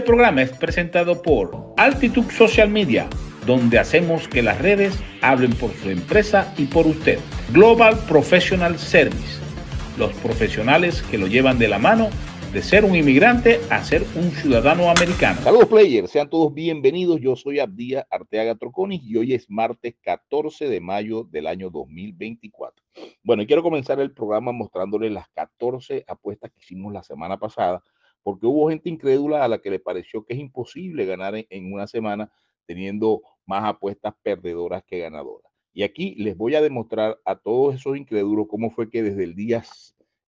Este programa es presentado por Altitude Social Media, donde hacemos que las redes hablen por su empresa y por usted. Global Professional Service, los profesionales que lo llevan de la mano de ser un inmigrante a ser un ciudadano americano. Saludos players, sean todos bienvenidos. Yo soy Abdía Arteaga Troconis y hoy es martes 14 de mayo del año 2024. Bueno, quiero comenzar el programa mostrándoles las 14 apuestas que hicimos la semana pasada porque hubo gente incrédula a la que le pareció que es imposible ganar en, una semana teniendo más apuestas perdedoras que ganadoras. Y aquí les voy a demostrar a todos esos incrédulos cómo fue que desde el día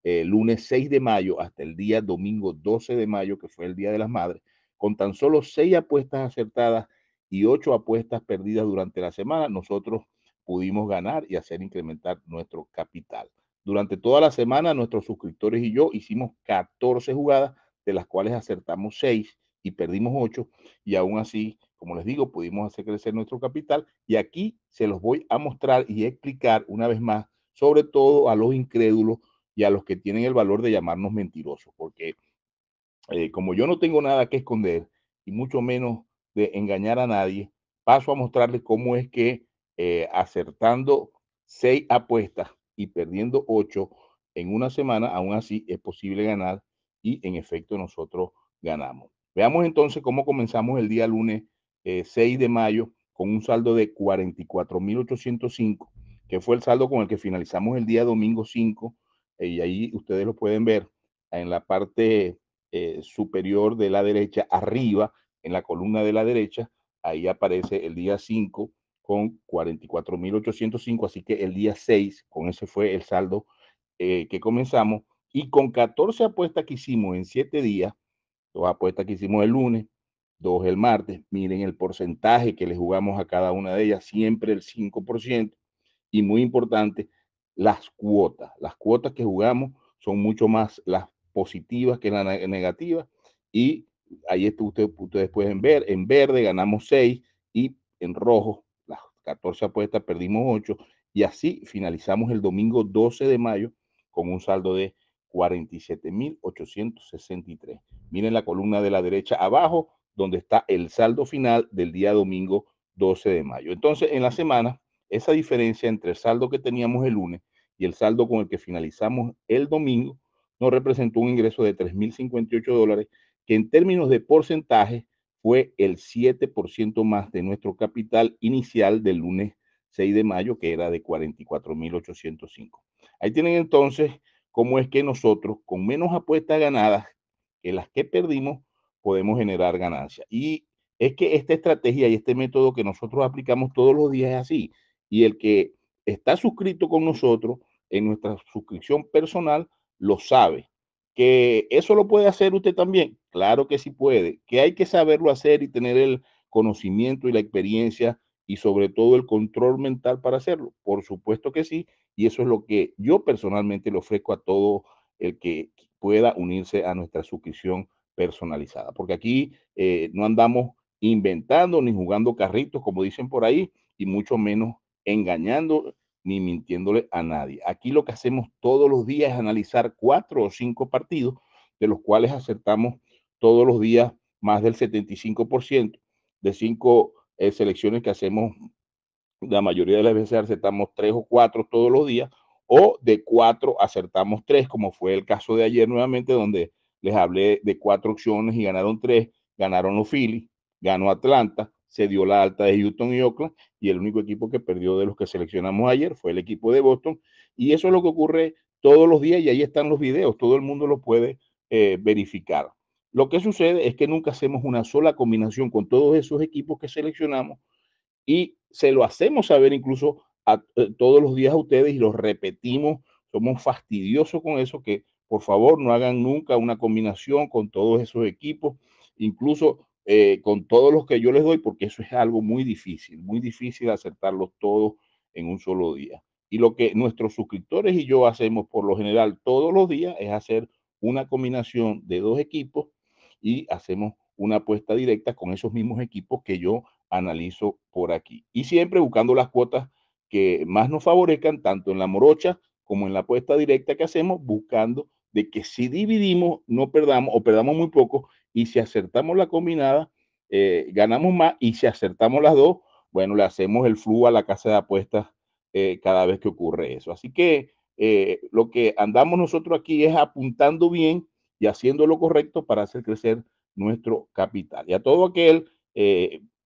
eh, lunes 6 de mayo hasta el día domingo 12 de mayo, que fue el Día de las Madres, con tan solo seis apuestas acertadas y ocho apuestas perdidas durante la semana, nosotros pudimos ganar y hacer incrementar nuestro capital. Durante toda la semana, nuestros suscriptores y yo hicimos 14 jugadas de las cuales acertamos seis y perdimos ocho, y aún así, como les digo, pudimos hacer crecer nuestro capital. Y aquí se los voy a mostrar y explicar una vez más, sobre todo a los incrédulos y a los que tienen el valor de llamarnos mentirosos, porque eh, como yo no tengo nada que esconder y mucho menos de engañar a nadie, paso a mostrarles cómo es que eh, acertando seis apuestas y perdiendo ocho en una semana, aún así es posible ganar y en efecto nosotros ganamos. Veamos entonces cómo comenzamos el día lunes 6 eh, de mayo con un saldo de 44.805, que fue el saldo con el que finalizamos el día domingo 5, eh, y ahí ustedes lo pueden ver en la parte eh, superior de la derecha, arriba, en la columna de la derecha, ahí aparece el día 5 con 44.805, así que el día 6, con ese fue el saldo que comenzamos, y con 14 apuestas que hicimos en 7 días, dos apuestas que hicimos el lunes, dos el martes, miren el porcentaje que le jugamos a cada una de ellas, siempre el 5%. Y muy importante, las cuotas. Las cuotas que jugamos son mucho más las positivas que las negativas. Y ahí está usted, ustedes pueden ver, en verde ganamos 6 y en rojo las 14 apuestas perdimos 8 y así finalizamos el domingo 12 de mayo con un saldo de 47.863. Miren la columna de la derecha abajo, donde está el saldo final del día domingo 12 de mayo. Entonces, en la semana, esa diferencia entre el saldo que teníamos el lunes y el saldo con el que finalizamos el domingo nos representó un ingreso de 3.058 dólares, que en términos de porcentaje fue el 7% más de nuestro capital inicial del lunes 6 de mayo, que era de 44.805. Ahí tienen entonces cómo es que nosotros con menos apuestas ganadas que las que perdimos podemos generar ganancias. Y es que esta estrategia y este método que nosotros aplicamos todos los días es así. Y el que está suscrito con nosotros en nuestra suscripción personal lo sabe. ¿Que eso lo puede hacer usted también? Claro que sí puede. Que hay que saberlo hacer y tener el conocimiento y la experiencia y sobre todo el control mental para hacerlo. Por supuesto que sí. Y eso es lo que yo personalmente le ofrezco a todo el que pueda unirse a nuestra suscripción personalizada, porque aquí eh, no andamos inventando ni jugando carritos, como dicen por ahí, y mucho menos engañando ni mintiéndole a nadie. Aquí lo que hacemos todos los días es analizar cuatro o cinco partidos, de los cuales acertamos todos los días más del 75%, de cinco eh, selecciones que hacemos la mayoría de las veces acertamos tres o cuatro todos los días, o de cuatro acertamos tres, como fue el caso de ayer nuevamente, donde les hablé de cuatro opciones y ganaron tres, ganaron los Phillies, ganó Atlanta, se dio la alta de Houston y Oakland, y el único equipo que perdió de los que seleccionamos ayer fue el equipo de Boston, y eso es lo que ocurre todos los días, y ahí están los videos, todo el mundo lo puede eh, verificar. Lo que sucede es que nunca hacemos una sola combinación con todos esos equipos que seleccionamos y se lo hacemos saber incluso eh, todos los días a ustedes y los repetimos. Somos fastidiosos con eso, que por favor no hagan nunca una combinación con todos esos equipos, incluso eh, con todos los que yo les doy, porque eso es algo muy difícil, muy difícil acertarlos todos en un solo día. Y lo que nuestros suscriptores y yo hacemos por lo general todos los días es hacer una combinación de dos equipos y hacemos una apuesta directa con esos mismos equipos que yo analizo por aquí. Y siempre buscando las cuotas que más nos favorezcan, tanto en la morocha como en la apuesta directa que hacemos, buscando de que si dividimos no perdamos o perdamos muy poco y si acertamos la combinada, eh, ganamos más y si acertamos las dos, bueno, le hacemos el flujo a la casa de apuestas eh, cada vez que ocurre eso. Así que eh, lo que andamos nosotros aquí es apuntando bien y haciendo lo correcto para hacer crecer nuestro capital. Y a todo aquel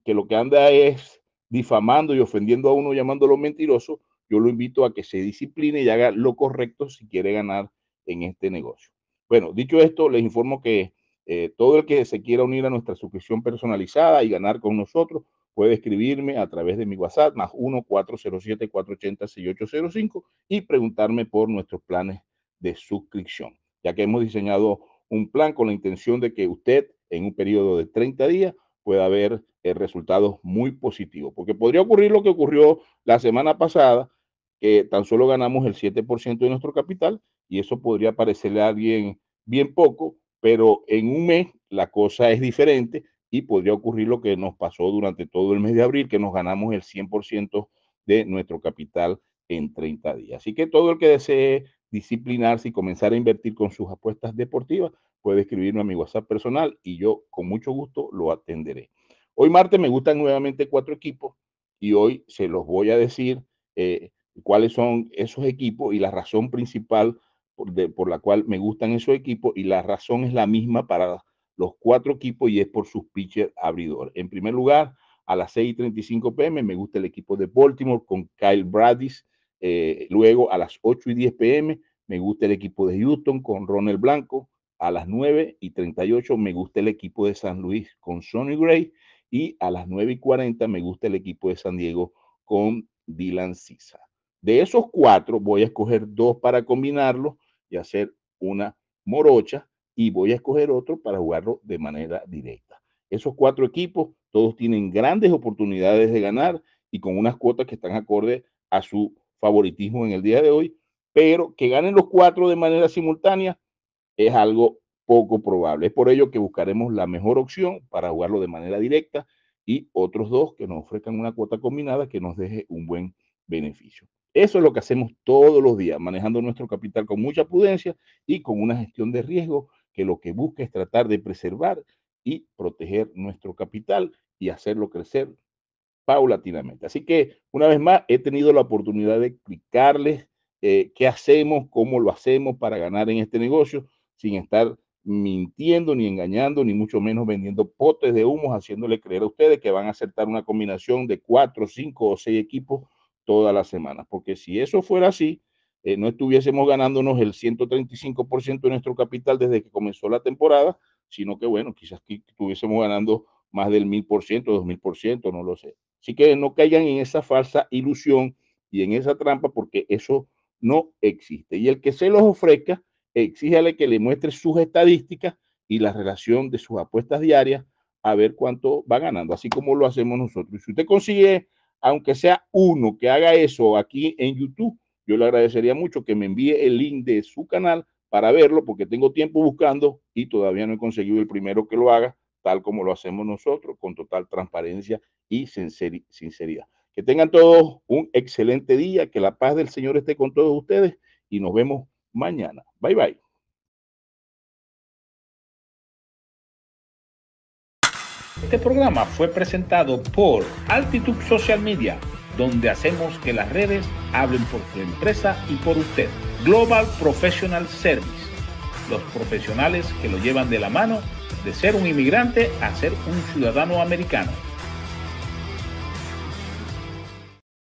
que lo que anda es difamando y ofendiendo a uno, llamándolo mentiroso, yo lo invito a que se discipline y haga lo correcto si quiere ganar en este negocio. Bueno, dicho esto, les informo que eh, todo el que se quiera unir a nuestra suscripción personalizada y ganar con nosotros puede escribirme a través de mi WhatsApp más 1-407-480-6805 y preguntarme por nuestros planes de suscripción, ya que hemos diseñado un plan con la intención de que usted en un periodo de 30 días pueda haber eh, resultados muy positivos. Porque podría ocurrir lo que ocurrió la semana pasada, que tan solo ganamos el 7% de nuestro capital y eso podría parecerle a alguien bien poco, pero en un mes la cosa es diferente y podría ocurrir lo que nos pasó durante todo el mes de abril, que nos ganamos el 100% de nuestro capital en 30 días. Así que todo el que desee disciplinarse y comenzar a invertir con sus apuestas deportivas puede escribirme a mi WhatsApp personal y yo con mucho gusto lo atenderé. Hoy martes me gustan nuevamente cuatro equipos y hoy se los voy a decir eh, cuáles son esos equipos y la razón principal por, de, por la cual me gustan esos equipos y la razón es la misma para los cuatro equipos y es por sus pitchers abridor. En primer lugar, a las 6.35 pm me gusta el equipo de Baltimore con Kyle Bradis. Eh, luego a las 8.10 y pm me gusta el equipo de Houston con Ronald Blanco a las 9 y 38 me gusta el equipo de San Luis con Sonny Gray y a las 9 y 40 me gusta el equipo de San Diego con Dylan Sisa. De esos cuatro voy a escoger dos para combinarlos y hacer una morocha y voy a escoger otro para jugarlo de manera directa. Esos cuatro equipos todos tienen grandes oportunidades de ganar y con unas cuotas que están acorde a su favoritismo en el día de hoy, pero que ganen los cuatro de manera simultánea es algo poco probable. Es por ello que buscaremos la mejor opción para jugarlo de manera directa y otros dos que nos ofrezcan una cuota combinada que nos deje un buen beneficio. Eso es lo que hacemos todos los días, manejando nuestro capital con mucha prudencia y con una gestión de riesgo que lo que busca es tratar de preservar y proteger nuestro capital y hacerlo crecer paulatinamente. Así que, una vez más, he tenido la oportunidad de explicarles eh, qué hacemos, cómo lo hacemos para ganar en este negocio sin estar mintiendo ni engañando, ni mucho menos vendiendo potes de humos, haciéndole creer a ustedes que van a aceptar una combinación de cuatro, cinco o seis equipos todas las semanas. Porque si eso fuera así, eh, no estuviésemos ganándonos el 135% de nuestro capital desde que comenzó la temporada, sino que, bueno, quizás que estuviésemos ganando más del 1000%, 2000%, no lo sé. Así que no caigan en esa falsa ilusión y en esa trampa porque eso no existe. Y el que se los ofrezca exíjale que le muestre sus estadísticas y la relación de sus apuestas diarias a ver cuánto va ganando, así como lo hacemos nosotros. Si usted consigue, aunque sea uno que haga eso aquí en YouTube, yo le agradecería mucho que me envíe el link de su canal para verlo, porque tengo tiempo buscando y todavía no he conseguido el primero que lo haga, tal como lo hacemos nosotros, con total transparencia y sinceridad. Que tengan todos un excelente día, que la paz del Señor esté con todos ustedes y nos vemos mañana. Bye bye. Este programa fue presentado por Altitude Social Media, donde hacemos que las redes hablen por su empresa y por usted. Global Professional Service, los profesionales que lo llevan de la mano de ser un inmigrante a ser un ciudadano americano.